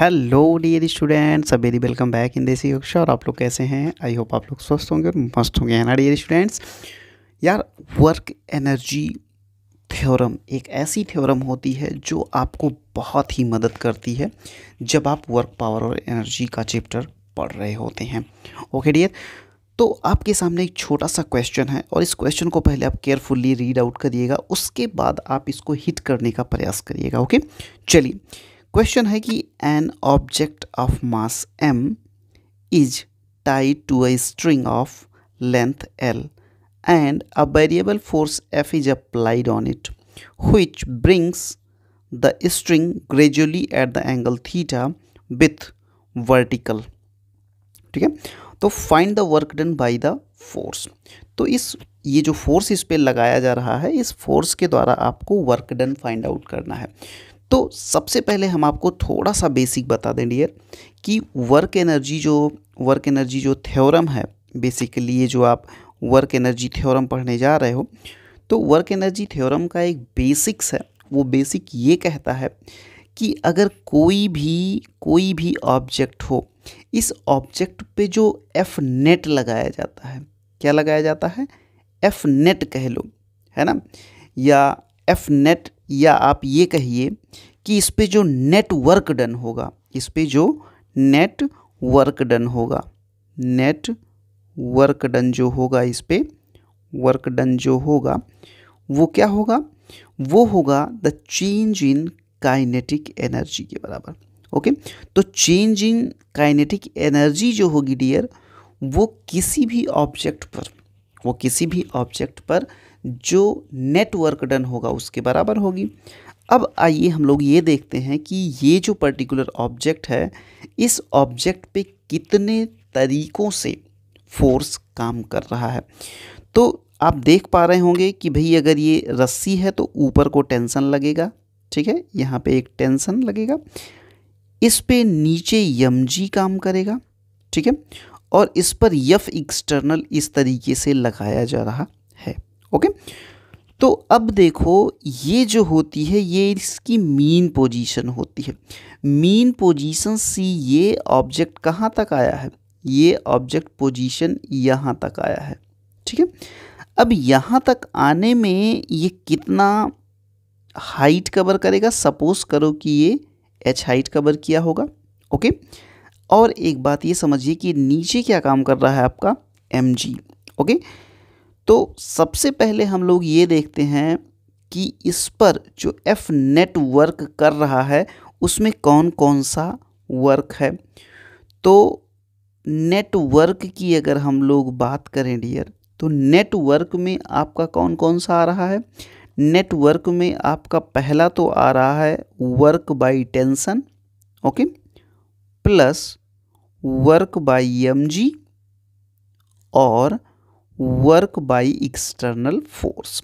hello dear students a very welcome back in Desi Kaksha और आप लोग कैसे हैं आई होप आप लोग स्वस्थ होंगे और मस्त होंगे है ना डियर स्टूडेंट्स यार वर्क एनर्जी थ्योरम एक ऐसी थ्योरम होती है जो आपको बहुत ही मदद करती है जब आप वर्क पावर और एनर्जी का चैप्टर पढ़ रहे होते हैं ओके डियर तो आपके सामने एक छोटा सा क्वेश्चन है और इस क्वेश्चन को पहले आप केयरफुल्ली रीड आउट करिएगा उसके बाद आप इसको हिट करने का प्रयास करिएगा ओके चलिए क्वेश्चन है कि an object of mass M is tied to a string of length L and a variable force F is applied on it which brings the string gradually at the angle theta with vertical ठीक है तो find the work done by the force तो इस ये जो force इस पर लगाया जा रहा है इस फोर्स के द्वारा आपको वर्क डन फाइंड आउट करना है तो सबसे पहले हम आपको थोड़ा सा बेसिक बता दें डियर कि वर्क एनर्जी जो वर्क एनर्जी जो थ्योरम है बेसिकली ये जो आप वर्क एनर्जी थ्योरम पढ़ने जा रहे हो तो वर्क एनर्जी थ्योरम का एक बेसिक्स है वो बेसिक ये कहता है कि अगर कोई भी कोई भी ऑब्जेक्ट हो इस ऑब्जेक्ट पे जो एफ नेट लगाया जाता है क्या लगाया जाता है एफ नेट कह लो है ना या एफ नेट या आप ये कहिए कि इस पर जो नेटवर्क डन होगा इस पर जो नेट वर्क डन होगा नेट वर्क डन जो होगा इस पर वर्क डन जो होगा वो क्या होगा वो होगा the change in kinetic energy के बराबर ओके तो चेंज इन काइनेटिक एनर्जी जो होगी डियर वो किसी भी ऑब्जेक्ट पर वो किसी भी ऑब्जेक्ट पर जो नेट वर्क डन होगा उसके बराबर होगी अब आइए हम लोग ये देखते हैं कि ये जो पर्टिकुलर ऑब्जेक्ट है इस ऑब्जेक्ट पे कितने तरीक़ों से फोर्स काम कर रहा है तो आप देख पा रहे होंगे कि भाई अगर ये रस्सी है तो ऊपर को टेंसन लगेगा ठीक है यहाँ पे एक टेंसन लगेगा इस पे नीचे यम काम करेगा ठीक है और इस पर यफ एक्सटर्नल इस तरीके से लगाया जा रहा ओके तो अब देखो ये जो होती है ये इसकी मीन पोजीशन होती है मीन पोजीशन सी ये ऑब्जेक्ट कहाँ तक आया है ये ऑब्जेक्ट पोजीशन यहाँ तक आया है ठीक है अब यहाँ तक आने में ये कितना हाइट कवर करेगा सपोज करो कि ये एच हाइट कवर किया होगा ओके और एक बात ये समझिए कि नीचे क्या काम कर रहा है आपका एम जी ओके तो सबसे पहले हम लोग ये देखते हैं कि इस पर जो एफ नेट वर्क कर रहा है उसमें कौन कौन सा वर्क है तो नेटवर्क की अगर हम लोग बात करें डियर तो नेटवर्क में आपका कौन कौन सा आ रहा है नेटवर्क में आपका पहला तो आ रहा है work by tension okay plus work by M और वर्क बाय एक्सटर्नल फोर्स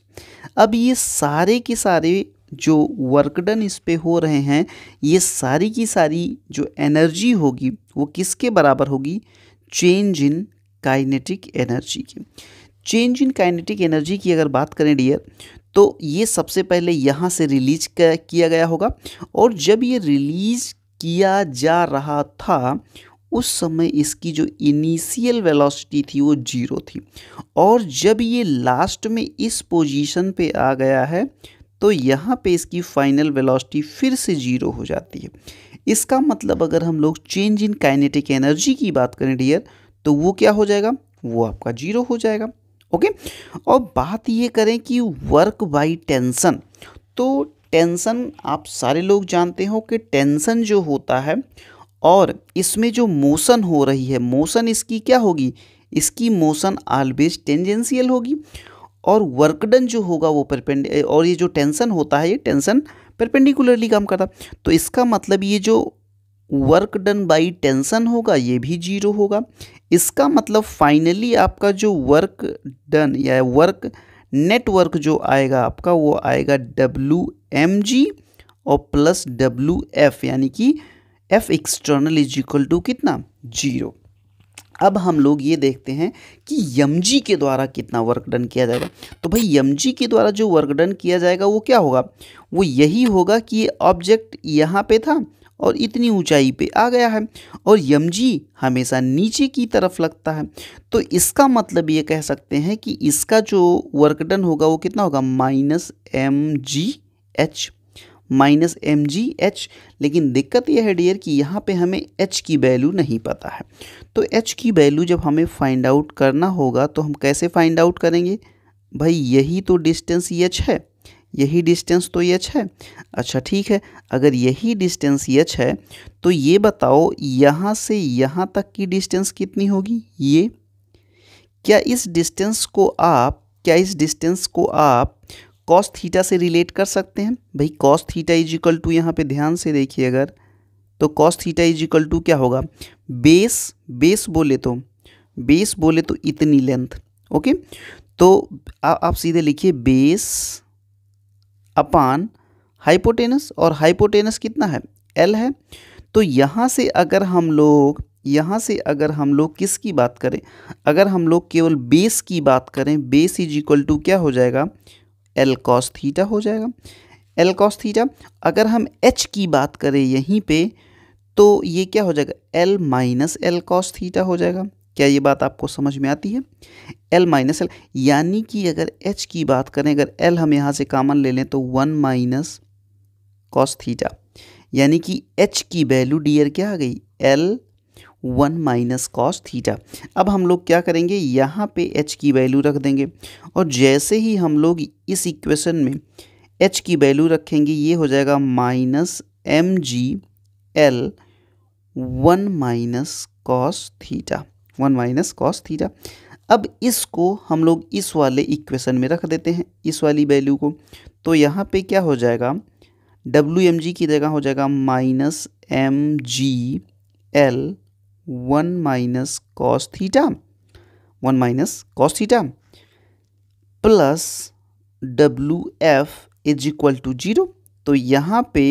अब ये सारे के सारे जो वर्क डन इस पर हो रहे हैं ये सारी की सारी जो एनर्जी होगी वो किसके बराबर होगी चेंज इन काइनेटिक एनर्जी की चेंज इन काइनेटिक एनर्जी की अगर बात करें डियर तो ये सबसे पहले यहाँ से रिलीज किया गया होगा और जब ये रिलीज किया जा रहा था उस समय इसकी जो इनिशियल वेलोसिटी थी वो जीरो थी और जब ये लास्ट में इस पोजीशन पे आ गया है तो यहाँ पे इसकी फाइनल वेलोसिटी फिर से जीरो हो जाती है इसका मतलब अगर हम लोग चेंज इन काइनेटिक एनर्जी की बात करें डियर तो वो क्या हो जाएगा वो आपका जीरो हो जाएगा ओके और बात ये करें कि वर्क बाई टेंसन तो टेंसन आप सारे लोग जानते हो कि टेंसन जो होता है और इसमें जो मोशन हो रही है मोशन इसकी क्या होगी इसकी मोशन ऑलवेज टेंजेंशियल होगी और वर्कडन जो होगा वो परपेंड और ये जो टेंशन होता है ये टेंशन परपेंडिकुलरली काम करता तो इसका मतलब ये जो वर्क डन बाई टेंशन होगा ये भी जीरो होगा इसका मतलब फाइनली आपका जो वर्क डन या वर्क नेटवर्क जो आएगा आपका वो आएगा डब्ल्यू एम जी और प्लस डब्ल्यू एफ यानी कि F external is equal to कितना जीरो अब हम लोग ये देखते हैं कि यम के द्वारा कितना वर्क डन किया जाएगा तो भाई यम के द्वारा जो वर्क डन किया जाएगा वो क्या होगा वो यही होगा कि ये ऑब्जेक्ट यहाँ पे था और इतनी ऊंचाई पे आ गया है और यम हमेशा नीचे की तरफ लगता है तो इसका मतलब ये कह सकते हैं कि इसका जो वर्क डन होगा वो कितना होगा minus M G H minus M G H लेकिन दिक्कत यह है डियर कि यहाँ पे हमें एच की वैल्यू नहीं पता है तो एच की वैल्यू जब हमें फाइंड आउट करना होगा तो हम कैसे फाइंड आउट करेंगे भाई यही तो डिस्टेंस एच है यही डिस्टेंस तो एच है अच्छा ठीक है अगर यही डिस्टेंस एच है तो ये बताओ यहाँ से यहाँ तक की डिस्टेंस कितनी होगी ये क्या इस डिस्टेंस को आप क्या इस डिस्टेंस को आप कॉस थीटा से रिलेट कर सकते हैं भाई cos theta is equal to यहाँ पे ध्यान से देखिए अगर तो cos theta is equal to क्या होगा बेस बेस बोले तो बेस बोले तो इतनी लेंथ ओके तो आ, आप सीधे लिखिए बेस अपान हाइपोटेनस और हाइपोटेनस कितना है एल है तो यहाँ से अगर हम लोग यहाँ से अगर हम लोग किसकी बात करें अगर हम लोग केवल बेस की बात करें बेस इज इक्वल टू क्या हो जाएगा एल कॉस थीटा हो जाएगा एल कॉस थीटा अगर हम एच की बात करें यहीं पे तो ये क्या हो जाएगा L minus L cos theta हो जाएगा क्या ये बात आपको समझ में आती है एल माइनस एल यानी कि अगर एच की बात करें अगर एल हम यहाँ से कामन ले लें तो वन माइनस कॉस थीटा यानी कि एच की वैल्यू डियर क्या आ गई L one minus cos theta अब हम लोग क्या करेंगे यहाँ पे एच की वैल्यू रख देंगे और जैसे ही हम लोग इस इक्वेशन में एच की वैल्यू रखेंगे ये हो जाएगा minus M G L one minus cos theta one minus cos theta अब इसको हम लोग इस वाले इक्वेशन में रख देते हैं इस वाली वैल्यू को तो यहाँ पे क्या हो जाएगा डब्ल्यू एम जी की जगह हो जाएगा minus M G L one minus cos theta one minus cos theta plus W F is equal to zero तो यहाँ पे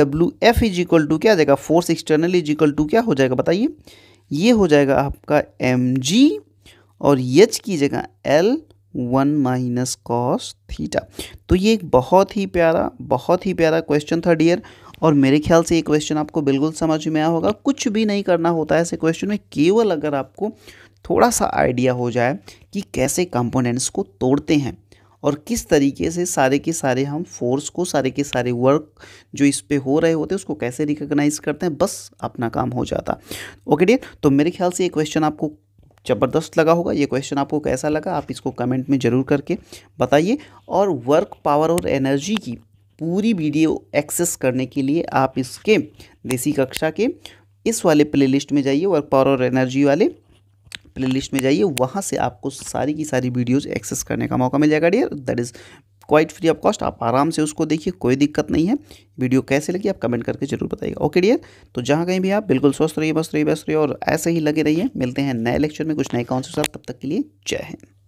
W F is equal to क्या जाएगा force external is equal to क्या हो जाएगा बताइए ये हो जाएगा आपका एम जी और यच की जगह L one minus cos theta तो ये एक बहुत ही प्यारा बहुत ही प्यारा क्वेश्चन था डियर और मेरे ख्याल से ये क्वेश्चन आपको बिल्कुल समझ में आया होगा कुछ भी नहीं करना होता है ऐसे क्वेश्चन में केवल अगर आपको थोड़ा सा आइडिया हो जाए कि कैसे कंपोनेंट्स को तोड़ते हैं और किस तरीके से सारे के सारे हम फोर्स को सारे के सारे वर्क जो इस पे हो रहे होते हैं उसको कैसे रिकग्नाइज करते हैं बस अपना काम हो जाता ओके डियर तो मेरे ख्याल से ये क्वेश्चन आपको ज़बरदस्त लगा होगा ये क्वेश्चन आपको कैसा लगा आप इसको कमेंट में ज़रूर करके बताइए और वर्क पावर और एनर्जी की पूरी वीडियो एक्सेस करने के लिए आप इसके देसी कक्षा के इस वाले प्लेलिस्ट में जाइए वर्क पावर और एनर्जी वाले प्लेलिस्ट में जाइए वहाँ से आपको सारी की सारी वीडियोज़ एक्सेस करने का मौका मिल जाएगा dear that is quite free of cost आप आराम से उसको देखिए कोई दिक्कत नहीं है वीडियो कैसे लगी आप कमेंट करके जरूर बताइएगा ओके डियर तो जहाँ कहीं भी आप बिल्कुल स्वस्थ रहिए बस रहिए बस रहिए और ऐसे ही लगे रहिए मिलते हैं नए लेक्चर में कुछ नए कॉन्सेप्ट साथ तब तक के लिए जय हिंद